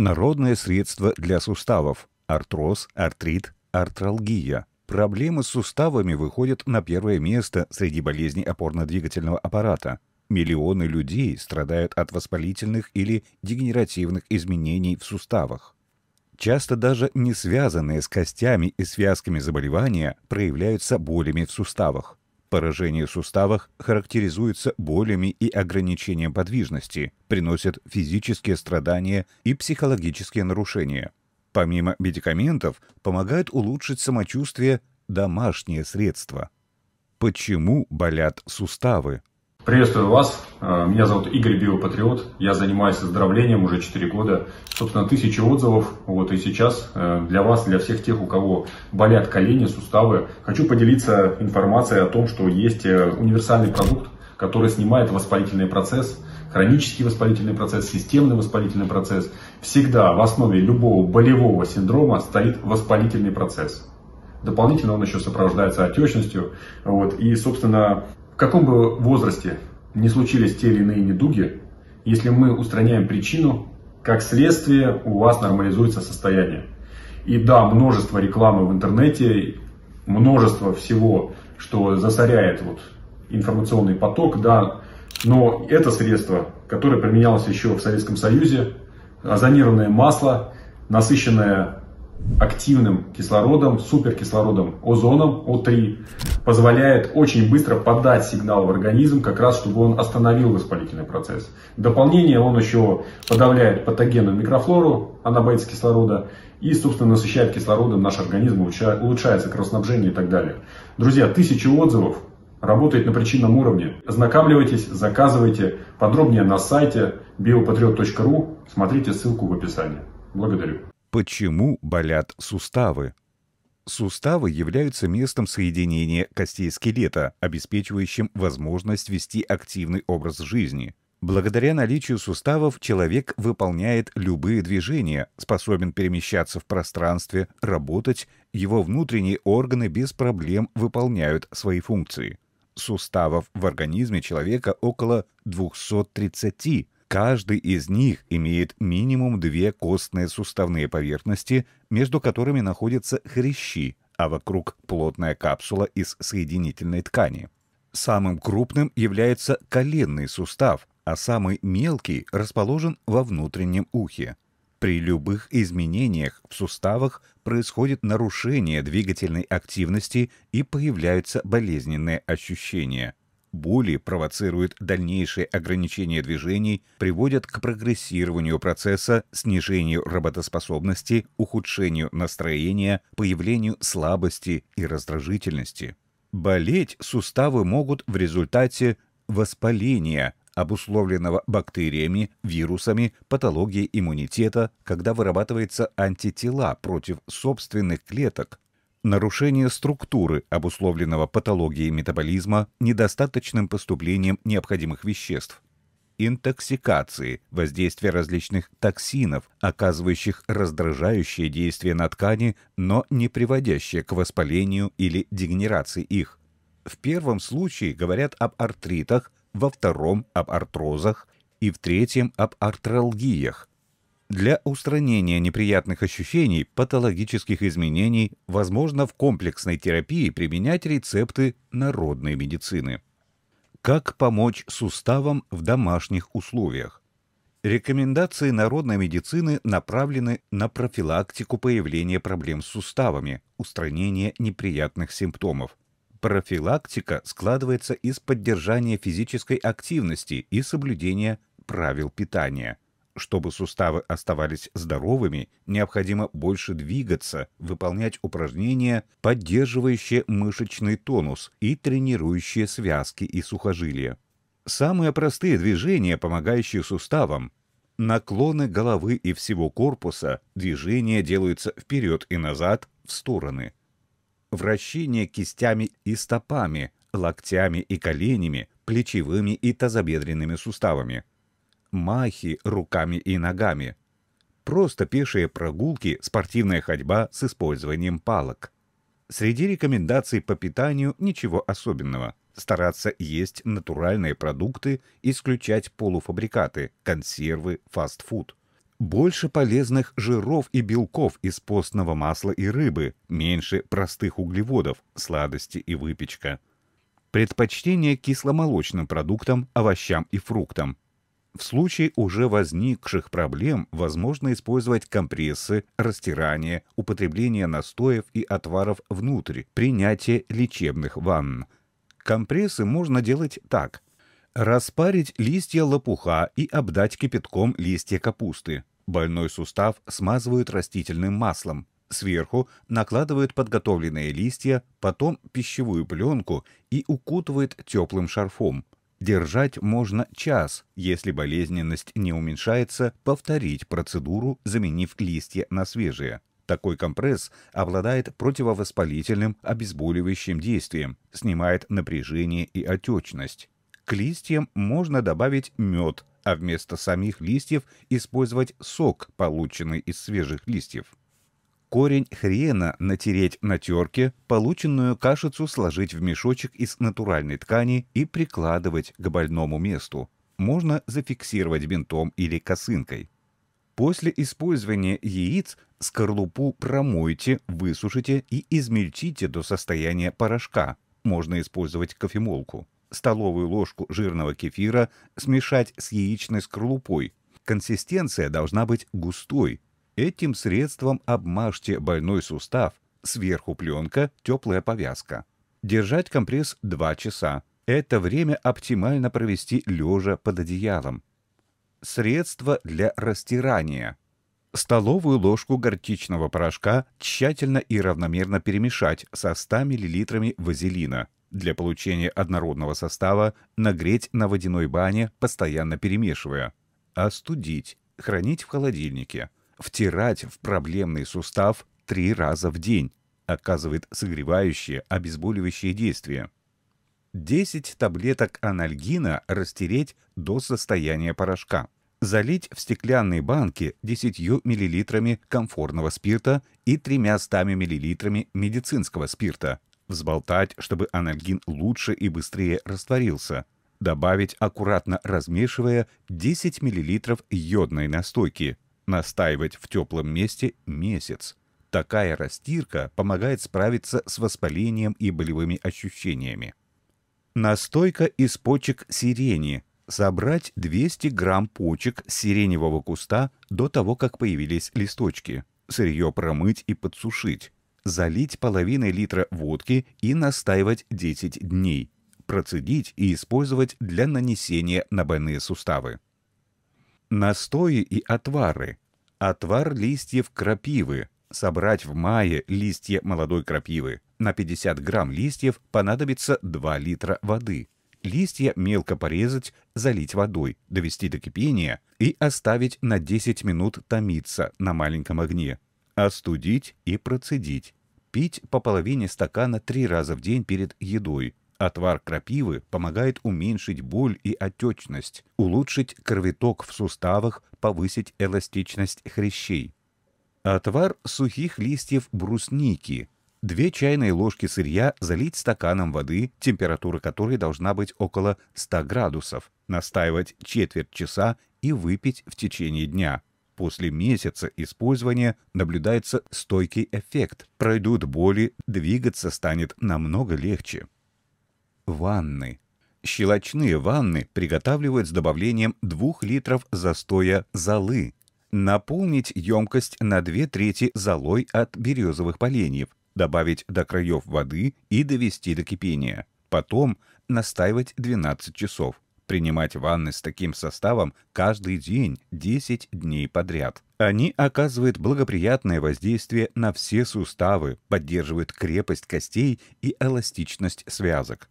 Народное средство для суставов. Артроз, артрит, артралгия. Проблемы с суставами выходят на первое место среди болезней опорно-двигательного аппарата. Миллионы людей страдают от воспалительных или дегенеративных изменений в суставах. Часто даже не связанные с костями и связками заболевания проявляются болями в суставах. Поражение в суставах характеризуется болями и ограничением подвижности, приносит физические страдания и психологические нарушения. Помимо медикаментов, помогают улучшить самочувствие домашние средства. Почему болят суставы? Приветствую вас. Э, меня зовут Игорь Биопатриот. Я занимаюсь оздоровлением уже 4 года. Собственно, тысячи отзывов. Вот и сейчас э, для вас, для всех тех, у кого болят колени, суставы, хочу поделиться информацией о том, что есть э, универсальный продукт, который снимает воспалительный процесс, хронический воспалительный процесс, системный воспалительный процесс. Всегда в основе любого болевого синдрома стоит воспалительный процесс. Дополнительно он еще сопровождается отечностью. Вот. И, собственно, каком бы возрасте не случились те или иные недуги, если мы устраняем причину, как следствие у вас нормализуется состояние. И да, множество рекламы в интернете, множество всего, что засоряет вот информационный поток, да, но это средство, которое применялось еще в Советском Союзе, озонированное масло, насыщенное активным кислородом, суперкислородом, озоном О3, позволяет очень быстро подать сигнал в организм, как раз чтобы он остановил воспалительный процесс. В дополнение он еще подавляет патогенную микрофлору анабейц кислорода и, собственно, насыщает кислородом наш организм, улучшается кровоснабжение и так далее. Друзья, тысячи отзывов, работает на причинном уровне. Ознакомливайтесь, заказывайте. Подробнее на сайте biopatriot.ru. Смотрите ссылку в описании. Благодарю. Почему болят суставы? Суставы являются местом соединения костей скелета, обеспечивающим возможность вести активный образ жизни. Благодаря наличию суставов человек выполняет любые движения, способен перемещаться в пространстве, работать, его внутренние органы без проблем выполняют свои функции. Суставов в организме человека около 230, Каждый из них имеет минимум две костные суставные поверхности, между которыми находятся хрящи, а вокруг плотная капсула из соединительной ткани. Самым крупным является коленный сустав, а самый мелкий расположен во внутреннем ухе. При любых изменениях в суставах происходит нарушение двигательной активности и появляются болезненные ощущения боли провоцируют дальнейшие ограничения движений, приводят к прогрессированию процесса, снижению работоспособности, ухудшению настроения, появлению слабости и раздражительности. Болеть суставы могут в результате воспаления, обусловленного бактериями, вирусами, патологией иммунитета, когда вырабатываются антитела против собственных клеток, нарушение структуры, обусловленного патологией метаболизма, недостаточным поступлением необходимых веществ, интоксикации, воздействие различных токсинов, оказывающих раздражающее действие на ткани, но не приводящее к воспалению или дегенерации их. В первом случае говорят об артритах, во втором – об артрозах и в третьем – об артралгиях, для устранения неприятных ощущений, патологических изменений, возможно в комплексной терапии применять рецепты народной медицины. Как помочь суставам в домашних условиях? Рекомендации народной медицины направлены на профилактику появления проблем с суставами, устранение неприятных симптомов. Профилактика складывается из поддержания физической активности и соблюдения правил питания – чтобы суставы оставались здоровыми, необходимо больше двигаться, выполнять упражнения, поддерживающие мышечный тонус и тренирующие связки и сухожилия. Самые простые движения, помогающие суставам, наклоны головы и всего корпуса, движения делаются вперед и назад, в стороны. Вращение кистями и стопами, локтями и коленями, плечевыми и тазобедренными суставами – махи руками и ногами. Просто пешие прогулки, спортивная ходьба с использованием палок. Среди рекомендаций по питанию ничего особенного. Стараться есть натуральные продукты, исключать полуфабрикаты, консервы, фастфуд. Больше полезных жиров и белков из постного масла и рыбы, меньше простых углеводов, сладости и выпечка. Предпочтение кисломолочным продуктам, овощам и фруктам. В случае уже возникших проблем возможно использовать компрессы, растирание, употребление настоев и отваров внутрь, принятие лечебных ванн. Компрессы можно делать так. Распарить листья лопуха и обдать кипятком листья капусты. Больной сустав смазывают растительным маслом. Сверху накладывают подготовленные листья, потом пищевую пленку и укутывают теплым шарфом – Держать можно час, если болезненность не уменьшается, повторить процедуру, заменив листья на свежие. Такой компресс обладает противовоспалительным, обезболивающим действием, снимает напряжение и отечность. К листьям можно добавить мед, а вместо самих листьев использовать сок, полученный из свежих листьев корень хрена натереть на терке, полученную кашицу сложить в мешочек из натуральной ткани и прикладывать к больному месту. Можно зафиксировать бинтом или косынкой. После использования яиц скорлупу промойте, высушите и измельчите до состояния порошка. Можно использовать кофемолку. Столовую ложку жирного кефира смешать с яичной скорлупой. Консистенция должна быть густой, Этим средством обмажьте больной сустав, сверху пленка, теплая повязка. Держать компресс 2 часа. Это время оптимально провести лежа под одеялом. Средство для растирания. Столовую ложку горчичного порошка тщательно и равномерно перемешать со 100 мл вазелина. Для получения однородного состава нагреть на водяной бане, постоянно перемешивая. Остудить. Хранить в холодильнике втирать в проблемный сустав три раза в день. Оказывает согревающее, обезболивающее действие. 10 таблеток анальгина растереть до состояния порошка. Залить в стеклянные банки 10 мл комфортного спирта и 300 мл медицинского спирта. Взболтать, чтобы анальгин лучше и быстрее растворился. Добавить, аккуратно размешивая, 10 мл йодной настойки – Настаивать в теплом месте месяц. Такая растирка помогает справиться с воспалением и болевыми ощущениями. Настойка из почек сирени. Собрать 200 грамм почек сиреневого куста до того, как появились листочки. Сырье промыть и подсушить. Залить половиной литра водки и настаивать 10 дней. Процедить и использовать для нанесения на больные суставы. Настои и отвары. Отвар листьев крапивы. Собрать в мае листья молодой крапивы. На 50 грамм листьев понадобится 2 литра воды. Листья мелко порезать, залить водой, довести до кипения и оставить на 10 минут томиться на маленьком огне. Остудить и процедить. Пить по половине стакана три раза в день перед едой. Отвар крапивы помогает уменьшить боль и отечность, улучшить кровоток в суставах, повысить эластичность хрящей. Отвар сухих листьев брусники. Две чайные ложки сырья залить стаканом воды, температура которой должна быть около 100 градусов, настаивать четверть часа и выпить в течение дня. После месяца использования наблюдается стойкий эффект. Пройдут боли, двигаться станет намного легче ванны. Щелочные ванны приготавливают с добавлением 2 литров застоя золы. Наполнить емкость на 2 трети золой от березовых поленьев, добавить до краев воды и довести до кипения. Потом настаивать 12 часов. Принимать ванны с таким составом каждый день 10 дней подряд. Они оказывают благоприятное воздействие на все суставы, поддерживают крепость костей и эластичность связок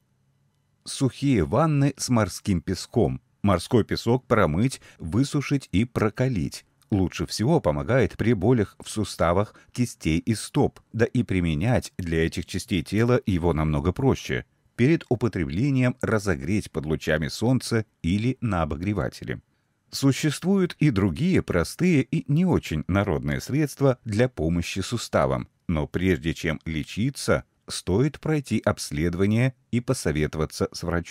сухие ванны с морским песком. Морской песок промыть, высушить и прокалить. Лучше всего помогает при болях в суставах, кистей и стоп, да и применять для этих частей тела его намного проще. Перед употреблением разогреть под лучами солнца или на обогревателе. Существуют и другие простые и не очень народные средства для помощи суставам, но прежде чем лечиться, стоит пройти обследование и посоветоваться с врачом.